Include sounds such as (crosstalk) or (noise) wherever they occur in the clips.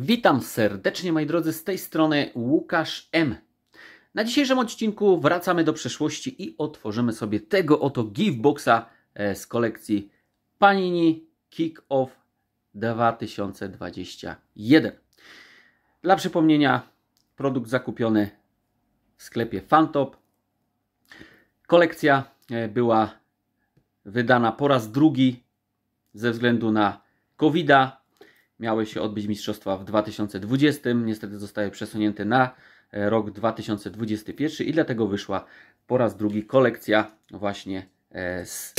Witam serdecznie, moi drodzy, z tej strony Łukasz M. Na dzisiejszym odcinku wracamy do przeszłości i otworzymy sobie tego oto giftboxa e, z kolekcji Panini Kick Off 2021. Dla przypomnienia, produkt zakupiony w sklepie Fantop. Kolekcja e, była wydana po raz drugi ze względu na covid -a miały się odbyć mistrzostwa w 2020. Niestety zostaje przesunięte na e, rok 2021 i dlatego wyszła po raz drugi kolekcja właśnie e, z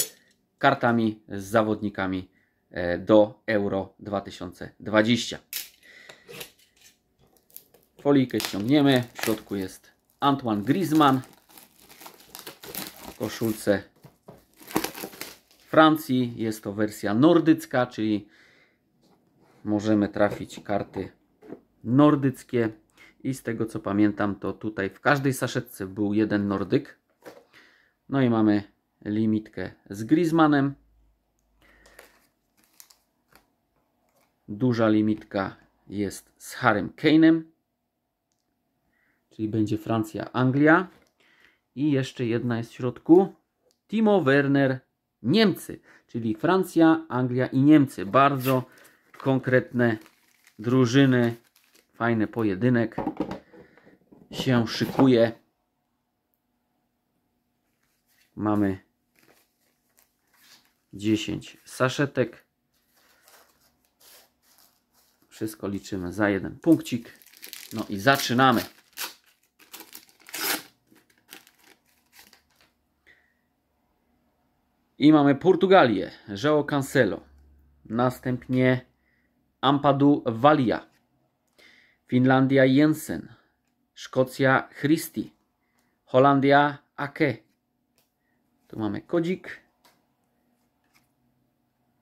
kartami, z zawodnikami e, do Euro 2020. Folijkę ściągniemy. W środku jest Antoine Griezmann w koszulce Francji. Jest to wersja nordycka, czyli możemy trafić karty nordyckie. I z tego co pamiętam, to tutaj w każdej saszetce był jeden nordyk. No i mamy limitkę z Griezmannem. Duża limitka jest z Harem Kane'em. Czyli będzie Francja, Anglia. I jeszcze jedna jest w środku. Timo Werner, Niemcy. Czyli Francja, Anglia i Niemcy. Bardzo konkretne drużyny. Fajny pojedynek się szykuje. Mamy 10 saszetek. Wszystko liczymy za jeden punkcik. No i zaczynamy. I mamy Portugalię, João Cancelo. Następnie Ampadu Walia, Finlandia Jensen, Szkocja Christi, Holandia Ake. Tu mamy kodzik.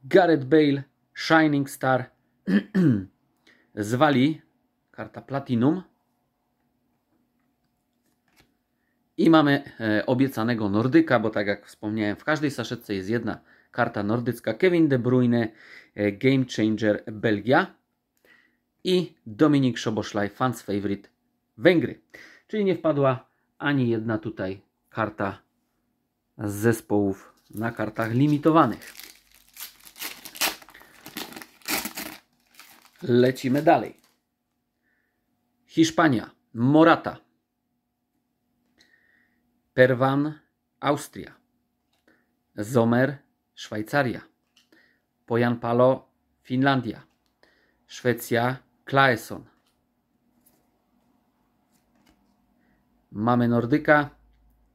Gareth Bale, Shining Star (clears throat) z Walii, karta Platinum. I mamy e, obiecanego Nordyka, bo tak jak wspomniałem, w każdej saszetce jest jedna karta nordycka Kevin De Bruyne, e, Game Changer Belgia i Dominik Szoboszlaj, fans favorite Węgry. Czyli nie wpadła ani jedna tutaj karta z zespołów na kartach limitowanych. Lecimy dalej. Hiszpania, Morata. Perwan, Austria. Zomer, Szwajcaria. Palo, Finlandia. Szwecja Klaeson. Mamy Nordyka,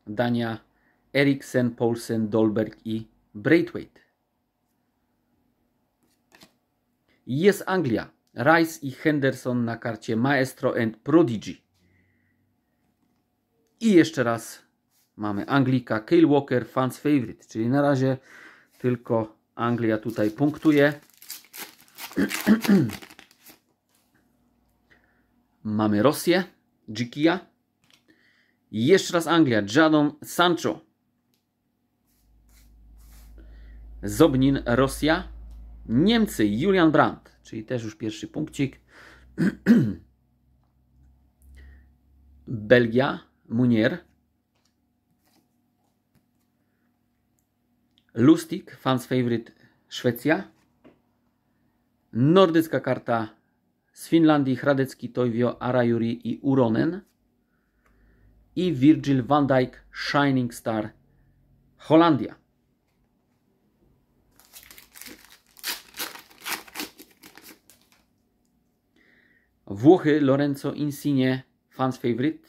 Dania Eriksen, Poulsen, Dolberg i Braithwaite. Jest Anglia. Rice i Henderson na karcie Maestro and Prodigy. I jeszcze raz mamy Anglika, Kyle Walker, fans favorite, czyli na razie tylko Anglia tutaj punktuje. (clears throat) Mamy Rosję, Dzikia. Jeszcze raz Anglia, Jadon Sancho. Zobnin Rosja. Niemcy, Julian Brandt, czyli też już pierwszy punkcik. (clears throat) Belgia, Munier. Lustig, fans favorite Szwecja. Nordycka karta z Finlandii, Hradecki, Toivio, Arajuri i Uronen. I Virgil van Dijk, Shining Star, Holandia. Włochy, Lorenzo Insigne, fans favorite.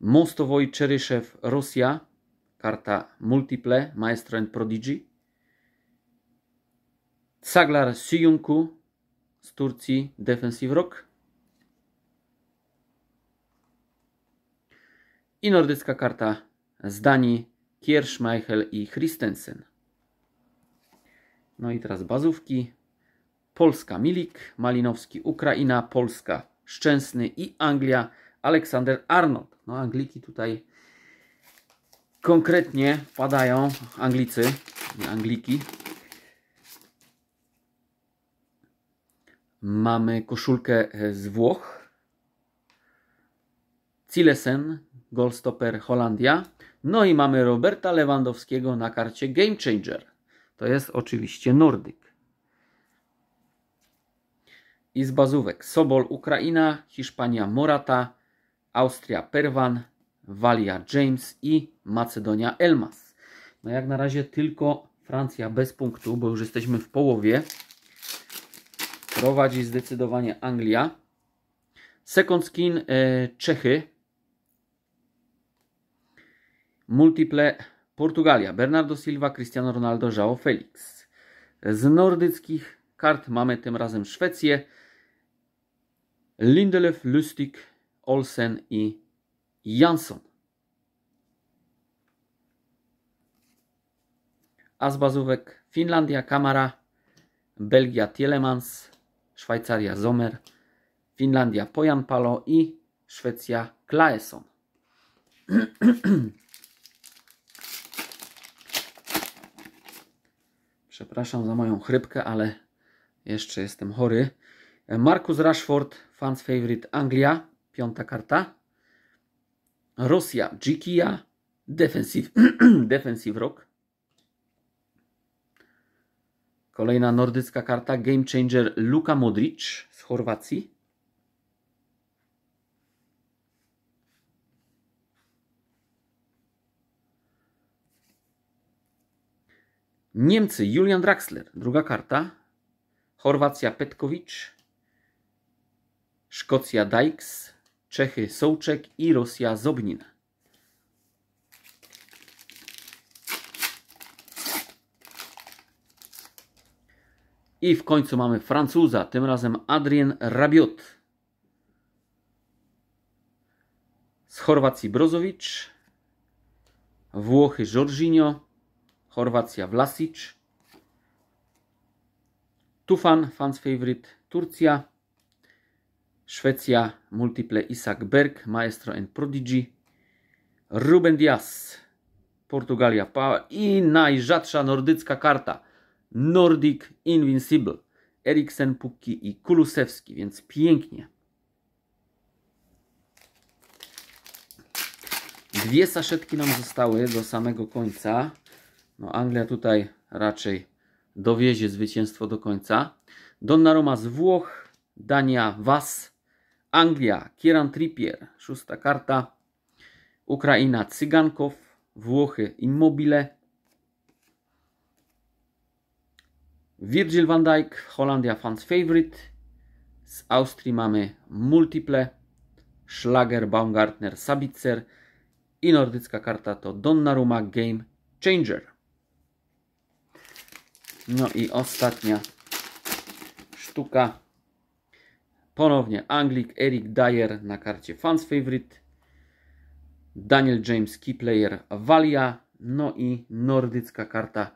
Mostowoj, Czeryszew, Rosja karta Multiple Maestro and Prodigy. Saglar Siyunku z Turcji Defensive Rock. I nordycka karta z Danii Kierschmeichel i Christensen. No i teraz bazówki. Polska Milik, Malinowski Ukraina, Polska Szczęsny i Anglia Aleksander Arnold. No Angliki tutaj konkretnie padają Anglicy, Angliki. Mamy koszulkę e, z Włoch. Cilesen, Goldstopper Holandia. No i mamy Roberta Lewandowskiego na karcie Game Changer. To jest oczywiście Nordyk. I z bazówek Sobol Ukraina, Hiszpania Morata, Austria Perwan, Walia James i Macedonia Elmas. No jak na razie tylko Francja bez punktu, bo już jesteśmy w połowie. Prowadzi zdecydowanie Anglia. Second skin e, Czechy. Multiple Portugalia. Bernardo Silva, Cristiano Ronaldo, João Felix. Z nordyckich kart mamy tym razem Szwecję. Lindelöf, Lustig, Olsen i Jansson. A z bazówek Finlandia Kamara, Belgia Tielemans, Szwajcaria Zomer, Finlandia Pojan Palo i Szwecja Klaesson. (clears throat) Przepraszam za moją chrypkę, ale jeszcze jestem chory. Marcus Rashford, fans favorite Anglia, piąta karta. Rosja Dżikia, Defensive, (clears throat) Defensive Rock. Kolejna nordycka karta Game Changer Luka Modric z Chorwacji. Niemcy Julian Draxler, druga karta. Chorwacja Petkowicz. Szkocja Dykes. Czechy Sołczek i Rosja Zobnin. I w końcu mamy Francuza, tym razem Adrien Rabiot. Z Chorwacji Brozowicz, Włochy Jorginho, Chorwacja Vlasic, Tufan, fans favorite, Turcja, Szwecja, Multiple Isaac Berg, Maestro and Prodigy, Ruben Dias, Portugalia Power i najrzadsza nordycka karta Nordic Invincible, Eriksen, Pukki i Kulusewski, więc pięknie. Dwie saszetki nam zostały do samego końca. No Anglia tutaj raczej dowiezie zwycięstwo do końca. Donnarumma z Włoch, Dania Was, Anglia, Kieran Trippier, szósta karta. Ukraina, Cygankow. Włochy, Immobile. Virgil van Dijk, Holandia, fans favorite. Z Austrii mamy multiple. Schlager, Baumgartner, Sabitzer. I nordycka karta to Donnarumma Game Changer. No i ostatnia sztuka. Ponownie Anglik Eric Dyer na karcie Fans Favorite. Daniel James Keyplayer Walia. No i nordycka karta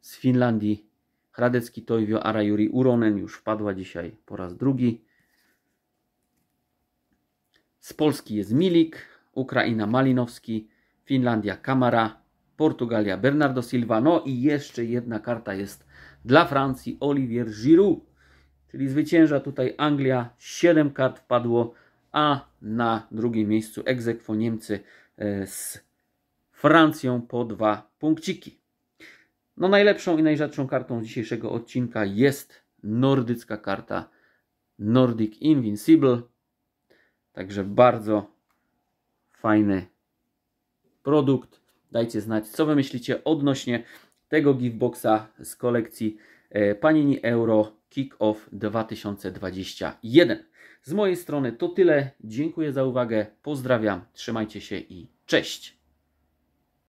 z Finlandii. Hradecki Toivio Arajuri Uronen już wpadła dzisiaj po raz drugi. Z Polski jest Milik, Ukraina Malinowski, Finlandia Kamara, Portugalia Bernardo Silva. No i jeszcze jedna karta jest dla Francji Olivier Giroud. Czyli zwycięża tutaj Anglia, 7 kart wpadło, a na drugim miejscu egzekwo Niemcy e, z Francją po dwa punkciki. No najlepszą i najrzadszą kartą dzisiejszego odcinka jest nordycka karta Nordic Invincible. Także bardzo fajny produkt. Dajcie znać, co Wy myślicie odnośnie tego giftboxa z kolekcji e, Panini Euro Kick-Off 2021. Z mojej strony to tyle. Dziękuję za uwagę. Pozdrawiam. Trzymajcie się i cześć.